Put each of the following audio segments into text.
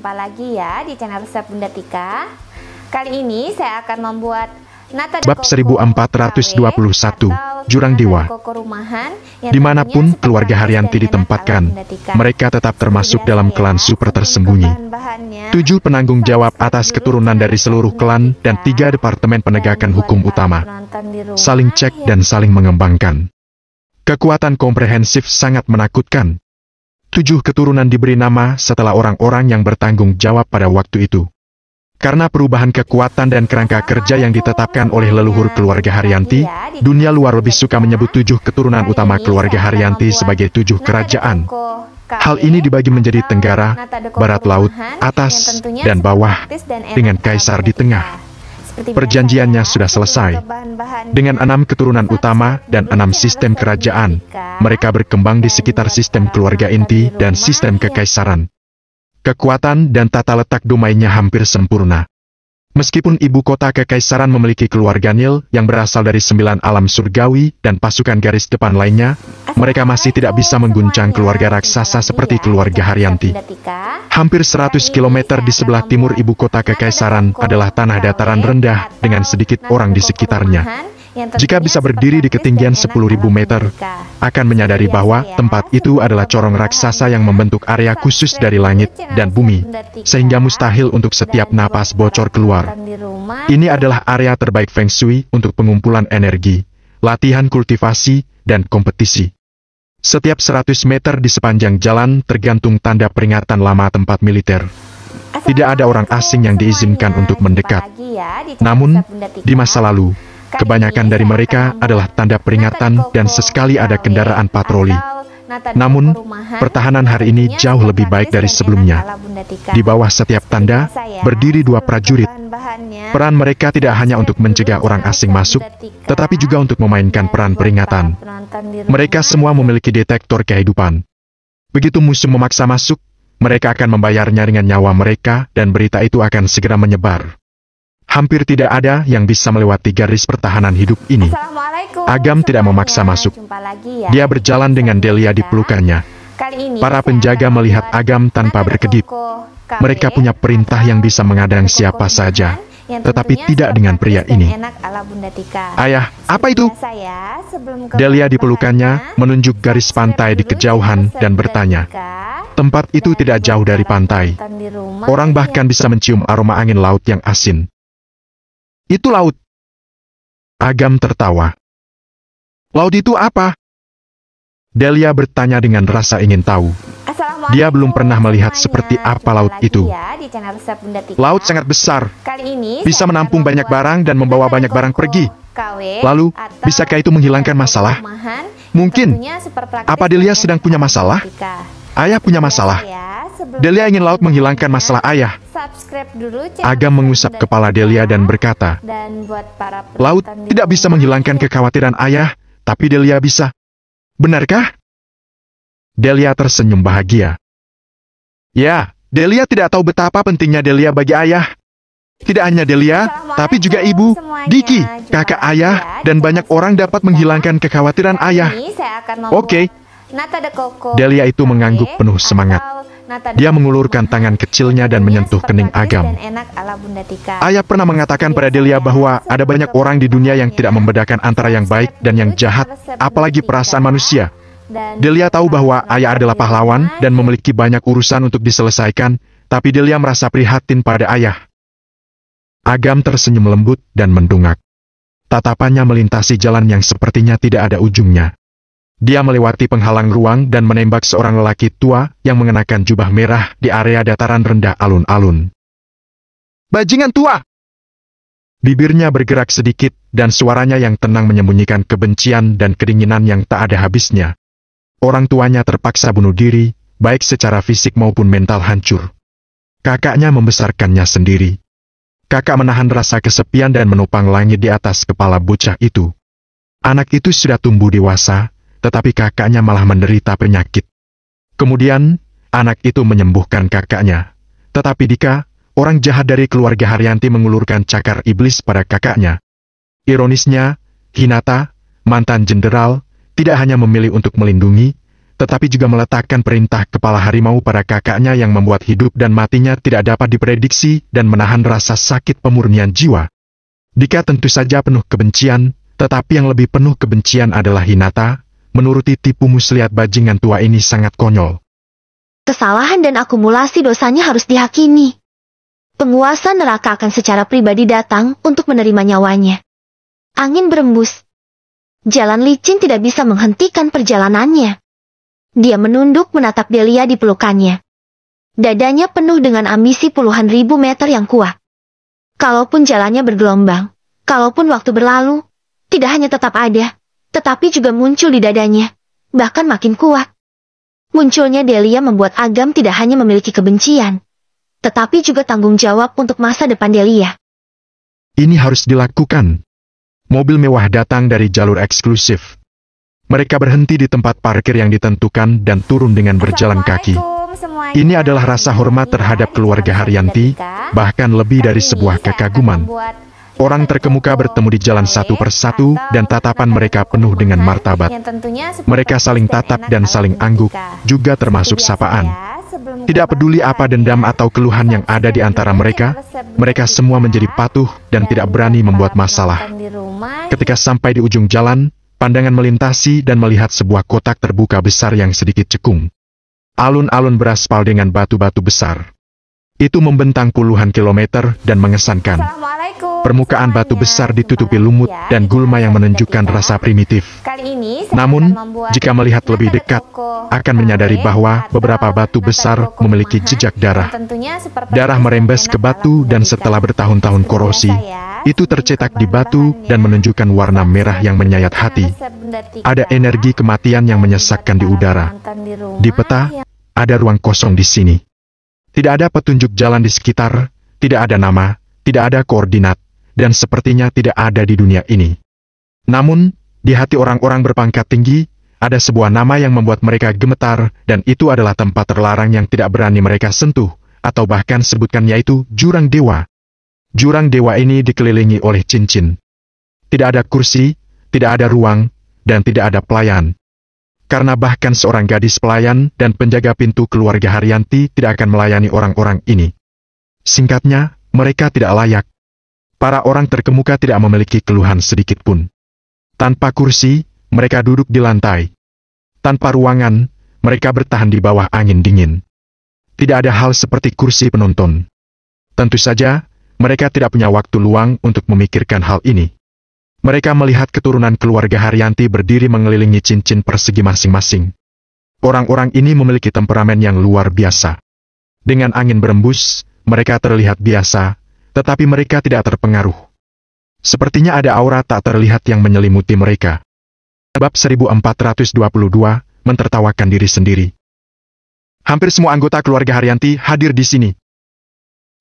jumpa lagi ya di channel resep Bunda Tika. Kali ini saya akan membuat nata Bab 1421 Jurang Dewa Dimanapun keluarga Haryanti ditempatkan, mereka tetap termasuk dalam klan super tersembunyi. Tujuh penanggung jawab atas keturunan dari seluruh klan dan tiga departemen penegakan hukum utama. Saling cek dan saling mengembangkan. Kekuatan komprehensif sangat menakutkan, tujuh keturunan diberi nama setelah orang-orang yang bertanggung jawab pada waktu itu. Karena perubahan kekuatan dan kerangka kerja yang ditetapkan oleh leluhur keluarga Haryanti, dunia luar lebih suka menyebut tujuh keturunan utama keluarga Haryanti sebagai tujuh kerajaan. Hal ini dibagi menjadi Tenggara, Barat Laut, Atas, dan Bawah, dengan Kaisar di tengah perjanjiannya sudah selesai. Dengan enam keturunan utama dan enam sistem kerajaan, mereka berkembang di sekitar sistem keluarga inti dan sistem kekaisaran. Kekuatan dan tata letak domainnya hampir sempurna. Meskipun ibu kota kekaisaran memiliki keluarga Nil yang berasal dari sembilan alam surgawi dan pasukan garis depan lainnya, mereka masih tidak bisa mengguncang keluarga raksasa seperti keluarga Haryanti. Hampir 100 km di sebelah timur ibu kota kekaisaran adalah tanah dataran rendah dengan sedikit orang di sekitarnya. Jika bisa berdiri di ketinggian 10.000 meter, akan menyadari bahwa tempat itu adalah corong raksasa yang membentuk area khusus dari langit dan bumi, sehingga mustahil untuk setiap napas bocor keluar. Ini adalah area terbaik Feng Shui untuk pengumpulan energi, latihan kultivasi, dan kompetisi. Setiap 100 meter di sepanjang jalan tergantung tanda peringatan lama tempat militer. Tidak ada orang asing yang diizinkan untuk mendekat. Namun, di masa lalu, Kebanyakan dari mereka adalah tanda peringatan dan sesekali ada kendaraan patroli. Namun, pertahanan hari ini jauh lebih baik dari sebelumnya. Di bawah setiap tanda, ya, berdiri dua prajurit. Peran mereka tidak hanya untuk mencegah orang asing masuk, tetapi juga untuk memainkan iya, peran peringatan. Mereka semua memiliki detektor kehidupan. Begitu musuh memaksa masuk, mereka akan membayarnya dengan nyawa mereka dan berita itu akan segera menyebar. Hampir tidak ada yang bisa melewati garis pertahanan hidup ini. Agam tidak memaksa masuk. Ya. Dia berjalan dengan Delia di nah, pelukannya. Para penjaga melihat Agam tanpa berkedip. Mereka punya perintah yang bisa mengadang siapa saja, tetapi tidak dengan pria ini. Ayah, apa itu? Ya, Delia di pelukannya menunjuk garis pantai di kejauhan dan bertanya, Tempat itu tidak jauh dari pantai. Orang bahkan bisa mencium aroma angin laut yang asin. Itu laut. Agam tertawa. Laut itu apa? Delia bertanya dengan rasa ingin tahu. Dia belum pernah melihat seperti apa laut itu. Laut sangat besar. Bisa menampung banyak barang dan membawa banyak barang pergi. Lalu, bisakah itu menghilangkan masalah? Mungkin. Apa Delia sedang punya masalah? Ayah punya masalah. Delia ingin laut menghilangkan masalah ayah subscribe dulu channel Agam mengusap kepala Delia dan berkata, dan buat para Laut tidak bisa menghilangkan kekhawatiran ayah, tapi Delia bisa. Benarkah? Delia tersenyum bahagia. Ya, Delia tidak tahu betapa pentingnya Delia bagi ayah. Tidak hanya Delia, tapi juga ibu, Diki, kakak ayah, dan banyak orang dapat menghilangkan kekhawatiran ayah. Oke. Okay. Delia itu mengangguk penuh semangat. Dia mengulurkan tangan kecilnya dan menyentuh kening Agam. Ayah pernah mengatakan pada Delia bahwa ada banyak orang di dunia yang tidak membedakan antara yang baik dan yang jahat, apalagi perasaan manusia. Delia tahu bahwa ayah adalah pahlawan dan memiliki banyak urusan untuk diselesaikan, tapi Delia merasa prihatin pada ayah. Agam tersenyum lembut dan mendungak. Tatapannya melintasi jalan yang sepertinya tidak ada ujungnya. Dia melewati penghalang ruang dan menembak seorang lelaki tua yang mengenakan jubah merah di area dataran rendah alun-alun. Bajingan tua! Bibirnya bergerak sedikit dan suaranya yang tenang menyembunyikan kebencian dan kedinginan yang tak ada habisnya. Orang tuanya terpaksa bunuh diri, baik secara fisik maupun mental hancur. Kakaknya membesarkannya sendiri. Kakak menahan rasa kesepian dan menopang langit di atas kepala bocah itu. Anak itu sudah tumbuh dewasa, tetapi kakaknya malah menderita penyakit. Kemudian, anak itu menyembuhkan kakaknya. Tetapi Dika, orang jahat dari keluarga Haryanti mengulurkan cakar iblis pada kakaknya. Ironisnya, Hinata, mantan jenderal, tidak hanya memilih untuk melindungi, tetapi juga meletakkan perintah kepala harimau pada kakaknya yang membuat hidup dan matinya tidak dapat diprediksi dan menahan rasa sakit pemurnian jiwa. Dika tentu saja penuh kebencian, tetapi yang lebih penuh kebencian adalah Hinata, menuruti tipu muslihat bajingan tua ini sangat konyol. Kesalahan dan akumulasi dosanya harus dihakimi. Penguasa neraka akan secara pribadi datang untuk menerima nyawanya. Angin berembus. Jalan licin tidak bisa menghentikan perjalanannya. Dia menunduk menatap Delia di pelukannya. Dadanya penuh dengan ambisi puluhan ribu meter yang kuat. Kalaupun jalannya bergelombang, kalaupun waktu berlalu, tidak hanya tetap ada, tetapi juga muncul di dadanya, bahkan makin kuat. Munculnya Delia membuat Agam tidak hanya memiliki kebencian, tetapi juga tanggung jawab untuk masa depan Delia. Ini harus dilakukan. Mobil mewah datang dari jalur eksklusif. Mereka berhenti di tempat parkir yang ditentukan dan turun dengan berjalan kaki. Ini adalah rasa hormat terhadap keluarga Haryanti, bahkan lebih dari sebuah kekaguman. Orang terkemuka bertemu di jalan satu persatu, dan tatapan mereka penuh dengan martabat. Mereka saling tatap dan saling angguk, juga termasuk sapaan. Ya, tidak peduli apa dendam atau keluhan yang ada di antara mereka, mereka semua menjadi patuh dan tidak berani membuat masalah. Ketika sampai di ujung jalan, pandangan melintasi dan melihat sebuah kotak terbuka besar yang sedikit cekung. Alun-alun beraspal dengan batu-batu besar. Itu membentang puluhan kilometer dan mengesankan. Permukaan batu besar ditutupi lumut dan gulma yang menunjukkan rasa primitif. Namun, jika melihat lebih dekat, akan menyadari bahwa beberapa batu besar memiliki jejak darah. Darah merembes ke batu dan setelah bertahun-tahun korosi, itu tercetak di batu dan menunjukkan warna merah yang menyayat hati. Ada energi kematian yang menyesakkan di udara. Di peta, ada ruang kosong di sini. Tidak ada petunjuk jalan di sekitar, tidak ada nama, tidak ada koordinat dan sepertinya tidak ada di dunia ini. Namun, di hati orang-orang berpangkat tinggi, ada sebuah nama yang membuat mereka gemetar, dan itu adalah tempat terlarang yang tidak berani mereka sentuh, atau bahkan sebutkan yaitu Jurang Dewa. Jurang Dewa ini dikelilingi oleh cincin. Tidak ada kursi, tidak ada ruang, dan tidak ada pelayan. Karena bahkan seorang gadis pelayan dan penjaga pintu keluarga Haryanti tidak akan melayani orang-orang ini. Singkatnya, mereka tidak layak, Para orang terkemuka tidak memiliki keluhan sedikit pun. Tanpa kursi, mereka duduk di lantai. Tanpa ruangan, mereka bertahan di bawah angin dingin. Tidak ada hal seperti kursi penonton. Tentu saja, mereka tidak punya waktu luang untuk memikirkan hal ini. Mereka melihat keturunan keluarga Haryanti berdiri mengelilingi cincin persegi masing-masing. Orang-orang ini memiliki temperamen yang luar biasa. Dengan angin berembus, mereka terlihat biasa, tetapi mereka tidak terpengaruh. Sepertinya ada aura tak terlihat yang menyelimuti mereka. Bab 1422, Mentertawakan Diri Sendiri Hampir semua anggota keluarga Haryanti hadir di sini.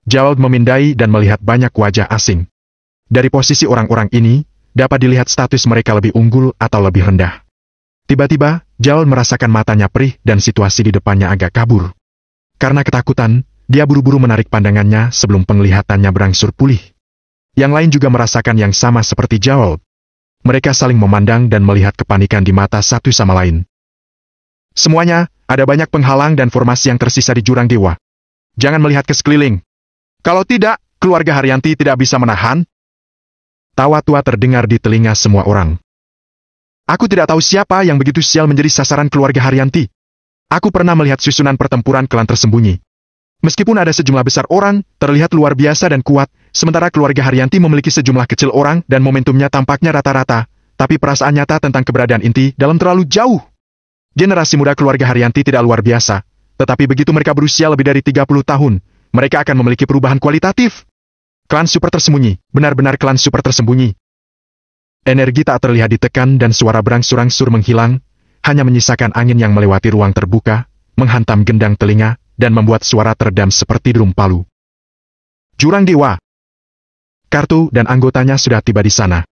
Jawab memindai dan melihat banyak wajah asing. Dari posisi orang-orang ini, dapat dilihat status mereka lebih unggul atau lebih rendah. Tiba-tiba, Jawal merasakan matanya perih dan situasi di depannya agak kabur. Karena ketakutan, dia buru-buru menarik pandangannya sebelum penglihatannya berangsur pulih. Yang lain juga merasakan yang sama seperti Jawab. Mereka saling memandang dan melihat kepanikan di mata satu sama lain. Semuanya, ada banyak penghalang dan formasi yang tersisa di jurang dewa. Jangan melihat ke sekeliling. Kalau tidak, keluarga Haryanti tidak bisa menahan. Tawa tua terdengar di telinga semua orang. Aku tidak tahu siapa yang begitu sial menjadi sasaran keluarga Haryanti. Aku pernah melihat susunan pertempuran klan tersembunyi. Meskipun ada sejumlah besar orang, terlihat luar biasa dan kuat, sementara keluarga Haryanti memiliki sejumlah kecil orang dan momentumnya tampaknya rata-rata, tapi perasaan nyata tentang keberadaan inti dalam terlalu jauh. Generasi muda keluarga Haryanti tidak luar biasa, tetapi begitu mereka berusia lebih dari 30 tahun, mereka akan memiliki perubahan kualitatif. Klan super tersembunyi, benar-benar klan super tersembunyi. Energi tak terlihat ditekan dan suara berangsur-angsur menghilang, hanya menyisakan angin yang melewati ruang terbuka, menghantam gendang telinga, dan membuat suara teredam seperti drum palu. Jurang Dewa! Kartu dan anggotanya sudah tiba di sana.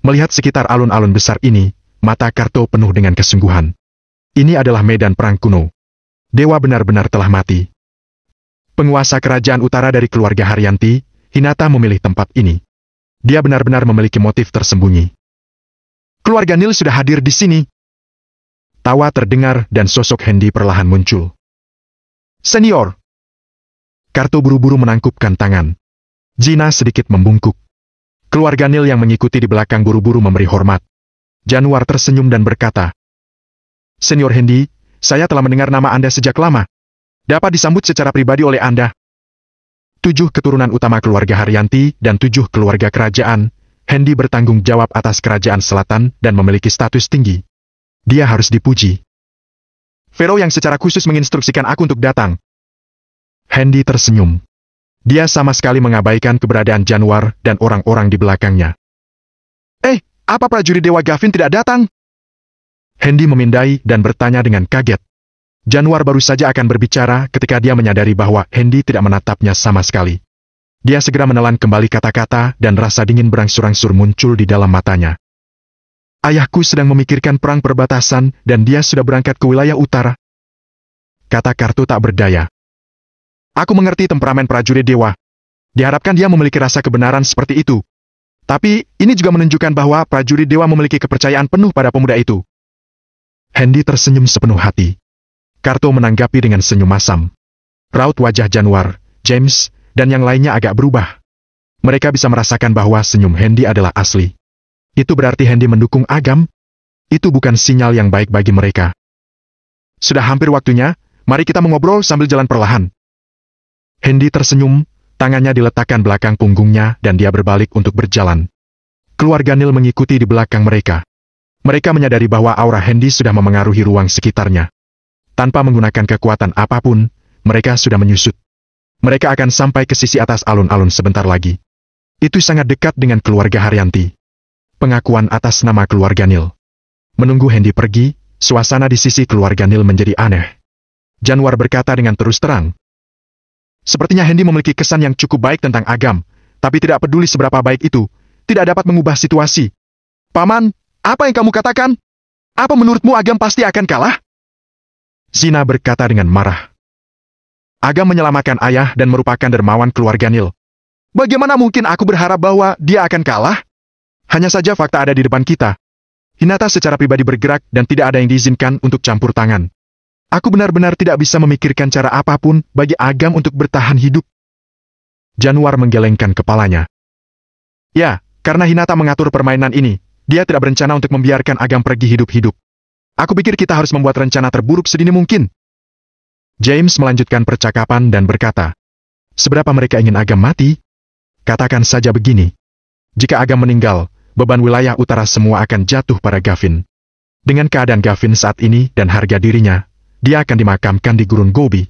Melihat sekitar alun-alun besar ini, mata Kartu penuh dengan kesungguhan. Ini adalah medan perang kuno. Dewa benar-benar telah mati. Penguasa kerajaan utara dari keluarga Haryanti, Hinata memilih tempat ini. Dia benar-benar memiliki motif tersembunyi. Keluarga Nil sudah hadir di sini. Tawa terdengar dan sosok Hendy perlahan muncul. Senior! Kartu buru-buru menangkupkan tangan. Jina sedikit membungkuk. Keluarga Nil yang mengikuti di belakang buru-buru memberi hormat. Januar tersenyum dan berkata, Senior Hendi, saya telah mendengar nama Anda sejak lama. Dapat disambut secara pribadi oleh Anda. Tujuh keturunan utama keluarga Haryanti dan tujuh keluarga kerajaan, Hendi bertanggung jawab atas kerajaan selatan dan memiliki status tinggi. Dia harus dipuji. Vero yang secara khusus menginstruksikan aku untuk datang. Hendy tersenyum. Dia sama sekali mengabaikan keberadaan Januar dan orang-orang di belakangnya. Eh, apa prajurit Dewa Gavin tidak datang? Hendy memindai dan bertanya dengan kaget. Januar baru saja akan berbicara ketika dia menyadari bahwa Hendy tidak menatapnya sama sekali. Dia segera menelan kembali kata-kata dan rasa dingin berangsur-angsur muncul di dalam matanya. Ayahku sedang memikirkan perang perbatasan dan dia sudah berangkat ke wilayah utara. Kata kartu tak berdaya. Aku mengerti temperamen prajurit dewa. Diharapkan dia memiliki rasa kebenaran seperti itu. Tapi, ini juga menunjukkan bahwa prajurit dewa memiliki kepercayaan penuh pada pemuda itu. Hendy tersenyum sepenuh hati. Kartu menanggapi dengan senyum masam. Raut wajah Januar, James, dan yang lainnya agak berubah. Mereka bisa merasakan bahwa senyum Hendy adalah asli. Itu berarti Hendy mendukung Agam. Itu bukan sinyal yang baik bagi mereka. Sudah hampir waktunya, mari kita mengobrol sambil jalan perlahan. Hendy tersenyum, tangannya diletakkan belakang punggungnya dan dia berbalik untuk berjalan. Keluarga Nil mengikuti di belakang mereka. Mereka menyadari bahwa aura Hendy sudah memengaruhi ruang sekitarnya. Tanpa menggunakan kekuatan apapun, mereka sudah menyusut. Mereka akan sampai ke sisi atas alun-alun sebentar lagi. Itu sangat dekat dengan keluarga Haryanti pengakuan atas nama keluarga Nil. Menunggu Hendy pergi, suasana di sisi keluarga Nil menjadi aneh. Januar berkata dengan terus terang. Sepertinya Hendy memiliki kesan yang cukup baik tentang Agam, tapi tidak peduli seberapa baik itu, tidak dapat mengubah situasi. Paman, apa yang kamu katakan? Apa menurutmu Agam pasti akan kalah? Zina berkata dengan marah. Agam menyelamatkan ayah dan merupakan dermawan keluarga Nil. Bagaimana mungkin aku berharap bahwa dia akan kalah? Hanya saja fakta ada di depan kita. Hinata secara pribadi bergerak dan tidak ada yang diizinkan untuk campur tangan. Aku benar-benar tidak bisa memikirkan cara apapun bagi Agam untuk bertahan hidup. Januar menggelengkan kepalanya. Ya, karena Hinata mengatur permainan ini, dia tidak berencana untuk membiarkan Agam pergi hidup-hidup. Aku pikir kita harus membuat rencana terburuk sedini mungkin. James melanjutkan percakapan dan berkata, Seberapa mereka ingin Agam mati? Katakan saja begini. Jika Agam meninggal, beban wilayah utara semua akan jatuh pada Gavin. Dengan keadaan Gavin saat ini dan harga dirinya, dia akan dimakamkan di gurun Gobi.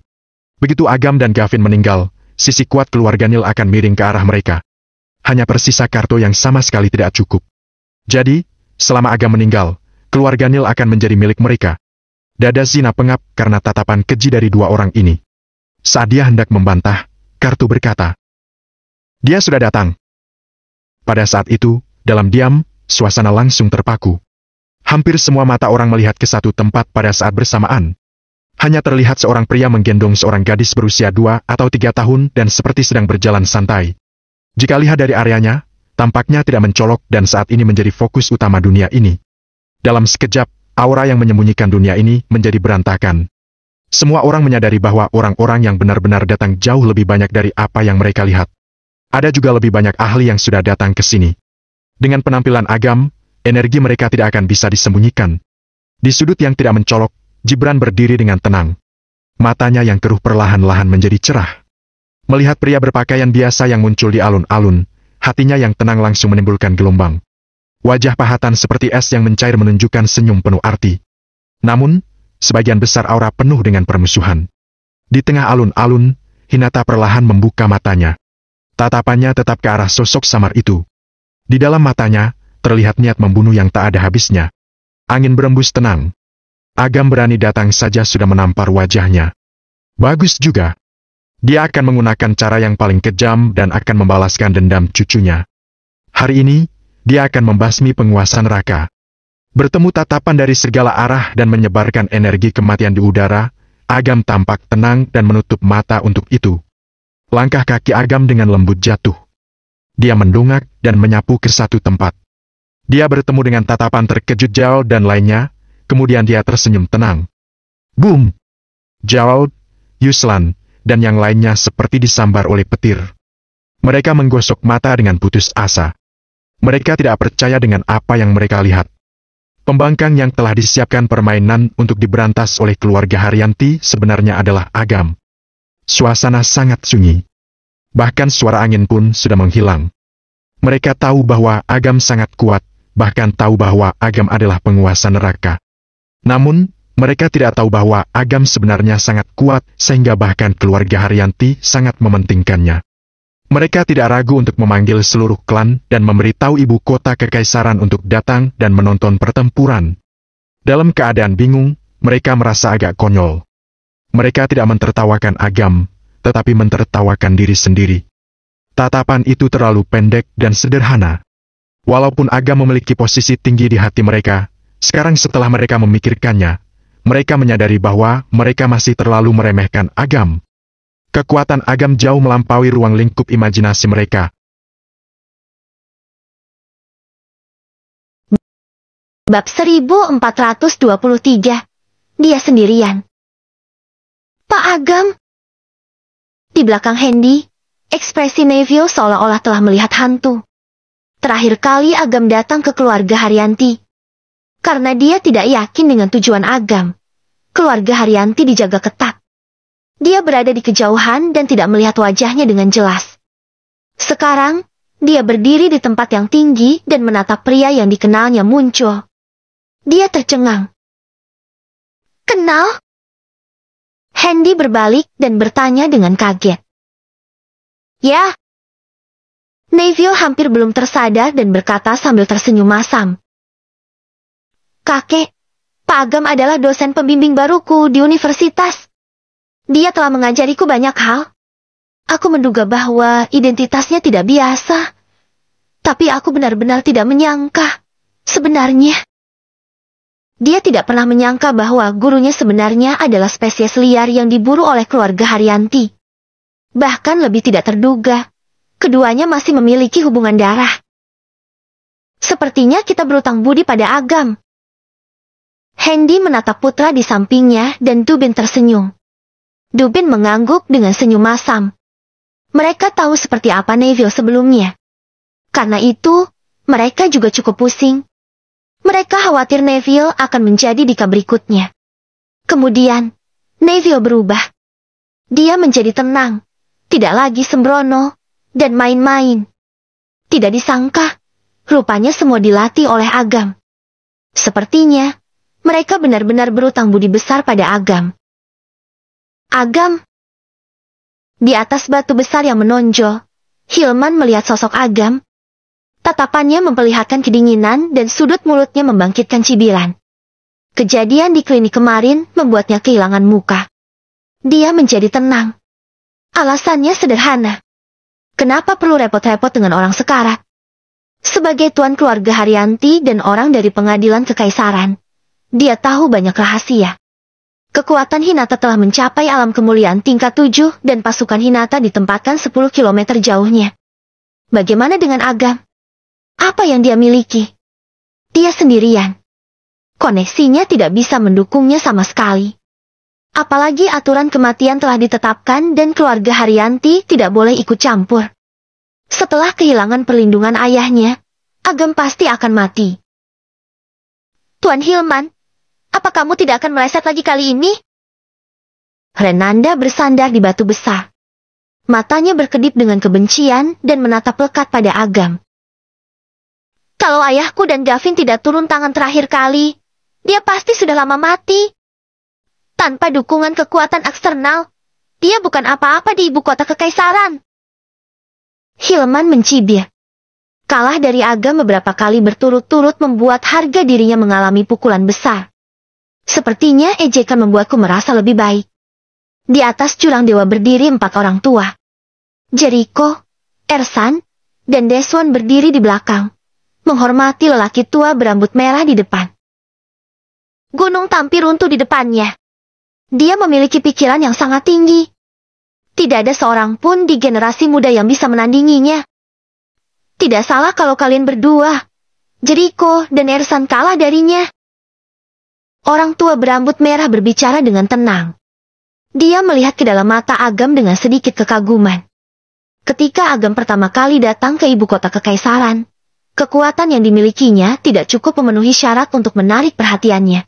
Begitu Agam dan Gavin meninggal, sisi kuat keluarga Nil akan miring ke arah mereka. Hanya persisa Kartu yang sama sekali tidak cukup. Jadi, selama Agam meninggal, keluarga Nil akan menjadi milik mereka. Dada Zina pengap karena tatapan keji dari dua orang ini. Saat dia hendak membantah, Kartu berkata, Dia sudah datang. Pada saat itu, dalam diam, suasana langsung terpaku. Hampir semua mata orang melihat ke satu tempat pada saat bersamaan. Hanya terlihat seorang pria menggendong seorang gadis berusia dua atau tiga tahun dan seperti sedang berjalan santai. Jika lihat dari areanya, tampaknya tidak mencolok dan saat ini menjadi fokus utama dunia ini. Dalam sekejap, aura yang menyembunyikan dunia ini menjadi berantakan. Semua orang menyadari bahwa orang-orang yang benar-benar datang jauh lebih banyak dari apa yang mereka lihat. Ada juga lebih banyak ahli yang sudah datang ke sini. Dengan penampilan agam, energi mereka tidak akan bisa disembunyikan. Di sudut yang tidak mencolok, Jibran berdiri dengan tenang. Matanya yang keruh perlahan-lahan menjadi cerah. Melihat pria berpakaian biasa yang muncul di alun-alun, hatinya yang tenang langsung menimbulkan gelombang. Wajah pahatan seperti es yang mencair menunjukkan senyum penuh arti. Namun, sebagian besar aura penuh dengan permusuhan. Di tengah alun-alun, Hinata perlahan membuka matanya. Tatapannya tetap ke arah sosok samar itu. Di dalam matanya, terlihat niat membunuh yang tak ada habisnya. Angin berembus tenang. Agam berani datang saja sudah menampar wajahnya. Bagus juga. Dia akan menggunakan cara yang paling kejam dan akan membalaskan dendam cucunya. Hari ini, dia akan membasmi penguasa neraka. Bertemu tatapan dari segala arah dan menyebarkan energi kematian di udara, Agam tampak tenang dan menutup mata untuk itu. Langkah kaki Agam dengan lembut jatuh dia mendungak dan menyapu ke satu tempat. Dia bertemu dengan tatapan terkejut Jao dan lainnya, kemudian dia tersenyum tenang. Boom! Jao, Yuslan, dan yang lainnya seperti disambar oleh petir. Mereka menggosok mata dengan putus asa. Mereka tidak percaya dengan apa yang mereka lihat. Pembangkang yang telah disiapkan permainan untuk diberantas oleh keluarga Haryanti sebenarnya adalah Agam. Suasana sangat sunyi bahkan suara angin pun sudah menghilang. Mereka tahu bahwa Agam sangat kuat, bahkan tahu bahwa Agam adalah penguasa neraka. Namun, mereka tidak tahu bahwa Agam sebenarnya sangat kuat sehingga bahkan keluarga Haryanti sangat mementingkannya. Mereka tidak ragu untuk memanggil seluruh klan dan memberitahu ibu kota kekaisaran untuk datang dan menonton pertempuran. Dalam keadaan bingung, mereka merasa agak konyol. Mereka tidak mentertawakan Agam, tetapi mentertawakan diri sendiri. Tatapan itu terlalu pendek dan sederhana. Walaupun Aga memiliki posisi tinggi di hati mereka, sekarang setelah mereka memikirkannya, mereka menyadari bahwa mereka masih terlalu meremehkan Agam. Kekuatan Agam jauh melampaui ruang lingkup imajinasi mereka. Bab 1423 Dia sendirian Pak Agam, di belakang Hendy, ekspresi Neville seolah-olah telah melihat hantu. Terakhir kali Agam datang ke keluarga Haryanti. Karena dia tidak yakin dengan tujuan Agam. Keluarga Haryanti dijaga ketat. Dia berada di kejauhan dan tidak melihat wajahnya dengan jelas. Sekarang, dia berdiri di tempat yang tinggi dan menatap pria yang dikenalnya muncul. Dia tercengang. Kenal? Handy berbalik dan bertanya dengan kaget. Ya? Nevio hampir belum tersadar dan berkata sambil tersenyum masam. Kakek, Pak Agam adalah dosen pembimbing baruku di universitas. Dia telah mengajariku banyak hal. Aku menduga bahwa identitasnya tidak biasa. Tapi aku benar-benar tidak menyangka. Sebenarnya... Dia tidak pernah menyangka bahwa gurunya sebenarnya adalah spesies liar yang diburu oleh keluarga Haryanti. Bahkan lebih tidak terduga, keduanya masih memiliki hubungan darah. Sepertinya kita berutang budi pada Agam. Hendy menatap putra di sampingnya dan Dubin tersenyum. Dubin mengangguk dengan senyum masam. Mereka tahu seperti apa Neville sebelumnya. Karena itu, mereka juga cukup pusing, mereka khawatir Neville akan menjadi dika berikutnya. Kemudian, Neville berubah. Dia menjadi tenang, tidak lagi sembrono, dan main-main. Tidak disangka, rupanya semua dilatih oleh Agam. Sepertinya, mereka benar-benar berutang budi besar pada Agam. Agam Di atas batu besar yang menonjol, Hilman melihat sosok Agam, Tatapannya memperlihatkan kedinginan dan sudut mulutnya membangkitkan cibiran. Kejadian di klinik kemarin membuatnya kehilangan muka. Dia menjadi tenang. Alasannya sederhana. Kenapa perlu repot-repot dengan orang sekarat? Sebagai tuan keluarga Haryanti dan orang dari pengadilan kekaisaran, dia tahu banyak rahasia. Kekuatan Hinata telah mencapai alam kemuliaan tingkat 7 dan pasukan Hinata ditempatkan 10 km jauhnya. Bagaimana dengan Agam? Apa yang dia miliki? Dia sendirian. Koneksinya tidak bisa mendukungnya sama sekali. Apalagi aturan kematian telah ditetapkan dan keluarga Haryanti tidak boleh ikut campur. Setelah kehilangan perlindungan ayahnya, Agam pasti akan mati. Tuan Hilman, apa kamu tidak akan meleset lagi kali ini? Renanda bersandar di batu besar. Matanya berkedip dengan kebencian dan menatap lekat pada Agam. Kalau ayahku dan Gavin tidak turun tangan terakhir kali, dia pasti sudah lama mati. Tanpa dukungan kekuatan eksternal, dia bukan apa-apa di ibu kota kekaisaran. Hilman mencibir. Kalah dari Agam beberapa kali berturut-turut membuat harga dirinya mengalami pukulan besar. Sepertinya ejekan membuatku merasa lebih baik. Di atas curang dewa berdiri empat orang tua. Jericho, Ersan, dan Deswan berdiri di belakang menghormati lelaki tua berambut merah di depan. Gunung tampil runtuh di depannya. Dia memiliki pikiran yang sangat tinggi. Tidak ada seorang pun di generasi muda yang bisa menandinginya. Tidak salah kalau kalian berdua, Jericho dan Ersan kalah darinya. Orang tua berambut merah berbicara dengan tenang. Dia melihat ke dalam mata Agam dengan sedikit kekaguman. Ketika Agam pertama kali datang ke ibu kota kekaisaran, kekuatan yang dimilikinya tidak cukup memenuhi syarat untuk menarik perhatiannya.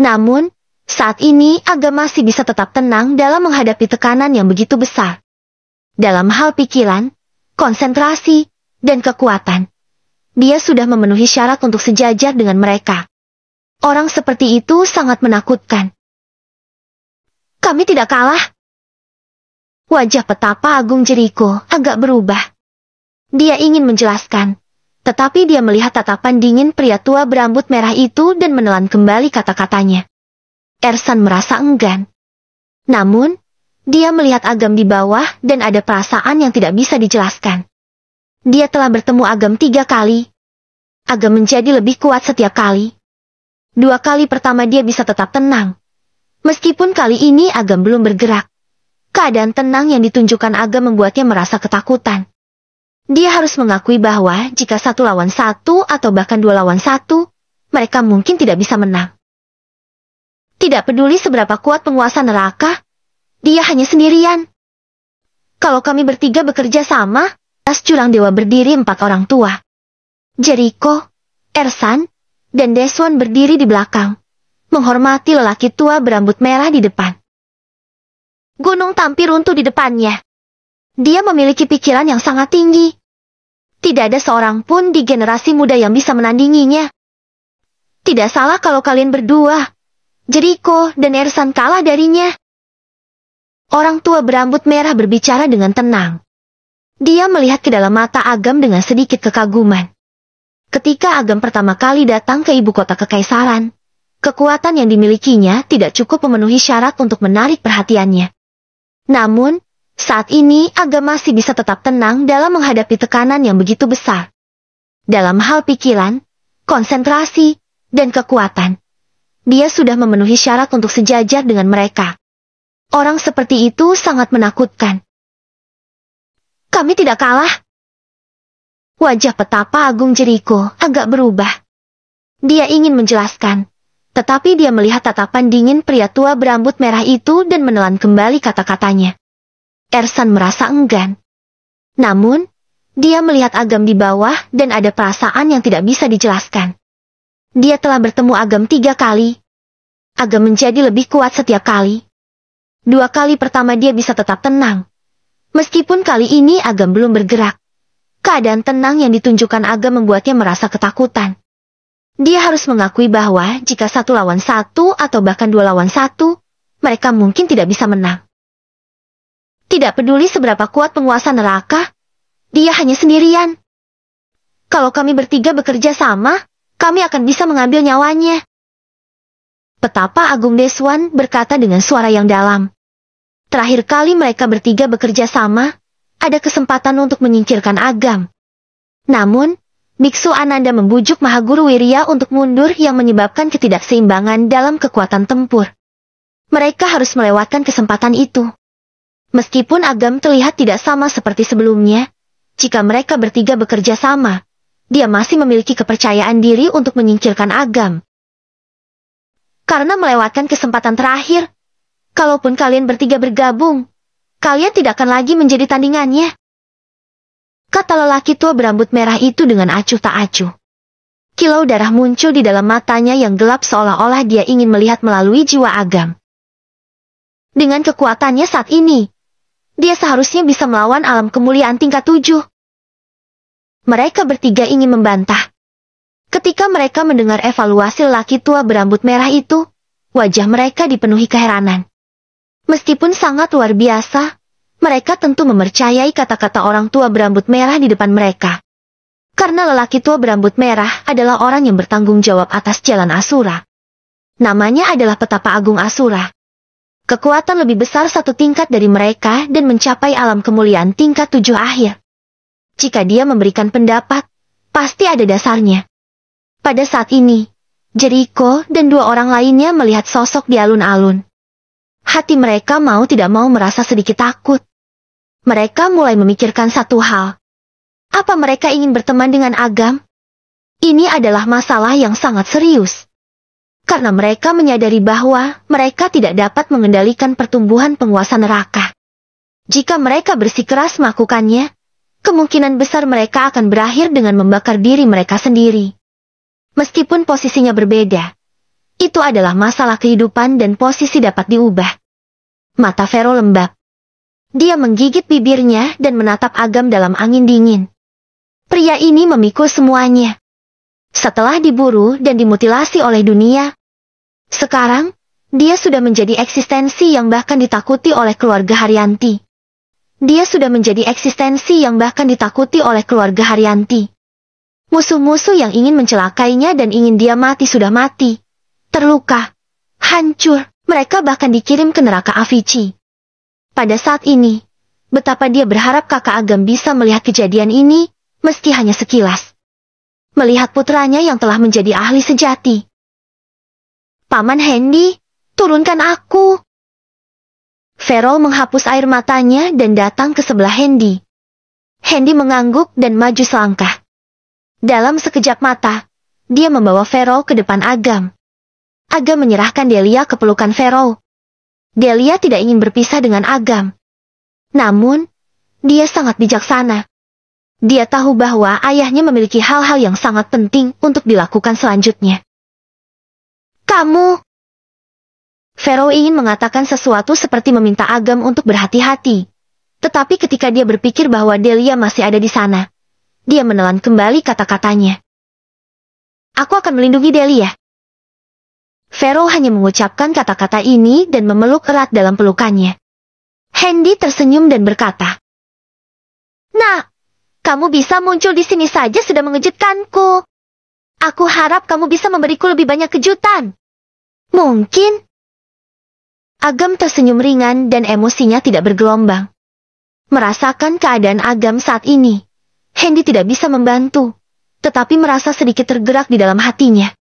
Namun, saat ini Aga masih bisa tetap tenang dalam menghadapi tekanan yang begitu besar. Dalam hal pikiran, konsentrasi, dan kekuatan, dia sudah memenuhi syarat untuk sejajar dengan mereka. Orang seperti itu sangat menakutkan. Kami tidak kalah. Wajah petapa Agung Jeriko agak berubah. Dia ingin menjelaskan, tetapi dia melihat tatapan dingin pria tua berambut merah itu dan menelan kembali kata-katanya. Ersan merasa enggan. Namun, dia melihat Agam di bawah dan ada perasaan yang tidak bisa dijelaskan. Dia telah bertemu Agam tiga kali. Agam menjadi lebih kuat setiap kali. Dua kali pertama dia bisa tetap tenang. Meskipun kali ini Agam belum bergerak. Keadaan tenang yang ditunjukkan Agam membuatnya merasa ketakutan. Dia harus mengakui bahwa jika satu lawan satu atau bahkan dua lawan satu, mereka mungkin tidak bisa menang. Tidak peduli seberapa kuat penguasa neraka, dia hanya sendirian. Kalau kami bertiga bekerja sama, tas curang dewa berdiri empat orang tua. Jericho, Ersan, dan Deswan berdiri di belakang, menghormati lelaki tua berambut merah di depan. Gunung tampil runtuh di depannya. Dia memiliki pikiran yang sangat tinggi. Tidak ada seorang pun di generasi muda yang bisa menandinginya. Tidak salah kalau kalian berdua. Jericho dan Ersan kalah darinya. Orang tua berambut merah berbicara dengan tenang. Dia melihat ke dalam mata Agam dengan sedikit kekaguman. Ketika Agam pertama kali datang ke ibu kota Kekaisaran, kekuatan yang dimilikinya tidak cukup memenuhi syarat untuk menarik perhatiannya. Namun, saat ini Aga masih bisa tetap tenang dalam menghadapi tekanan yang begitu besar. Dalam hal pikiran, konsentrasi, dan kekuatan, dia sudah memenuhi syarat untuk sejajar dengan mereka. Orang seperti itu sangat menakutkan. Kami tidak kalah. Wajah petapa Agung Jeriko agak berubah. Dia ingin menjelaskan, tetapi dia melihat tatapan dingin pria tua berambut merah itu dan menelan kembali kata-katanya. Ersan merasa enggan. Namun, dia melihat Agam di bawah dan ada perasaan yang tidak bisa dijelaskan. Dia telah bertemu Agam tiga kali. Agam menjadi lebih kuat setiap kali. Dua kali pertama dia bisa tetap tenang. Meskipun kali ini Agam belum bergerak. Keadaan tenang yang ditunjukkan Agam membuatnya merasa ketakutan. Dia harus mengakui bahwa jika satu lawan satu atau bahkan dua lawan satu, mereka mungkin tidak bisa menang. Tidak peduli seberapa kuat penguasa neraka, dia hanya sendirian. Kalau kami bertiga bekerja sama, kami akan bisa mengambil nyawanya. Petapa Agung Deswan berkata dengan suara yang dalam. Terakhir kali mereka bertiga bekerja sama, ada kesempatan untuk menyingkirkan Agam. Namun, Biksu Ananda membujuk Mahaguru Wirya untuk mundur yang menyebabkan ketidakseimbangan dalam kekuatan tempur. Mereka harus melewatkan kesempatan itu. Meskipun Agam terlihat tidak sama seperti sebelumnya, jika mereka bertiga bekerja sama, dia masih memiliki kepercayaan diri untuk menyingkirkan Agam. Karena melewatkan kesempatan terakhir, kalaupun kalian bertiga bergabung, kalian tidak akan lagi menjadi tandingannya. Kata lelaki tua berambut merah itu dengan acuh tak acuh. Kilau darah muncul di dalam matanya yang gelap seolah-olah dia ingin melihat melalui jiwa Agam. Dengan kekuatannya saat ini, dia seharusnya bisa melawan alam kemuliaan tingkat tujuh. Mereka bertiga ingin membantah. Ketika mereka mendengar evaluasi lelaki tua berambut merah itu, wajah mereka dipenuhi keheranan. Meskipun sangat luar biasa, mereka tentu mempercayai kata-kata orang tua berambut merah di depan mereka. Karena lelaki tua berambut merah adalah orang yang bertanggung jawab atas jalan Asura. Namanya adalah Petapa Agung Asura kekuatan lebih besar satu tingkat dari mereka dan mencapai alam kemuliaan tingkat tujuh akhir. Jika dia memberikan pendapat, pasti ada dasarnya. Pada saat ini, Jericho dan dua orang lainnya melihat sosok di alun-alun. Hati mereka mau tidak mau merasa sedikit takut. Mereka mulai memikirkan satu hal. Apa mereka ingin berteman dengan Agam? Ini adalah masalah yang sangat serius karena mereka menyadari bahwa mereka tidak dapat mengendalikan pertumbuhan penguasa neraka. Jika mereka bersikeras melakukannya, kemungkinan besar mereka akan berakhir dengan membakar diri mereka sendiri. Meskipun posisinya berbeda, itu adalah masalah kehidupan dan posisi dapat diubah. Mata Vero lembab. Dia menggigit bibirnya dan menatap Agam dalam angin dingin. Pria ini memikul semuanya setelah diburu dan dimutilasi oleh dunia. Sekarang, dia sudah menjadi eksistensi yang bahkan ditakuti oleh keluarga Haryanti. Dia sudah menjadi eksistensi yang bahkan ditakuti oleh keluarga Haryanti. Musuh-musuh yang ingin mencelakainya dan ingin dia mati sudah mati. Terluka. Hancur. Mereka bahkan dikirim ke neraka Avici. Pada saat ini, betapa dia berharap kakak Agam bisa melihat kejadian ini, meski hanya sekilas melihat putranya yang telah menjadi ahli sejati. Paman Hendy, turunkan aku. Ferol menghapus air matanya dan datang ke sebelah Hendy. Hendy mengangguk dan maju selangkah. Dalam sekejap mata, dia membawa Ferol ke depan Agam. Agam menyerahkan Delia ke pelukan Ferol. Delia tidak ingin berpisah dengan Agam. Namun, dia sangat bijaksana. Dia tahu bahwa ayahnya memiliki hal-hal yang sangat penting untuk dilakukan selanjutnya. Kamu! Vero ingin mengatakan sesuatu seperti meminta Agam untuk berhati-hati. Tetapi ketika dia berpikir bahwa Delia masih ada di sana, dia menelan kembali kata-katanya. Aku akan melindungi Delia. Vero hanya mengucapkan kata-kata ini dan memeluk erat dalam pelukannya. Hendy tersenyum dan berkata, Nah, kamu bisa muncul di sini saja sudah mengejutkanku. Aku harap kamu bisa memberiku lebih banyak kejutan. Mungkin. Agam tersenyum ringan dan emosinya tidak bergelombang. Merasakan keadaan Agam saat ini, Hendy tidak bisa membantu, tetapi merasa sedikit tergerak di dalam hatinya.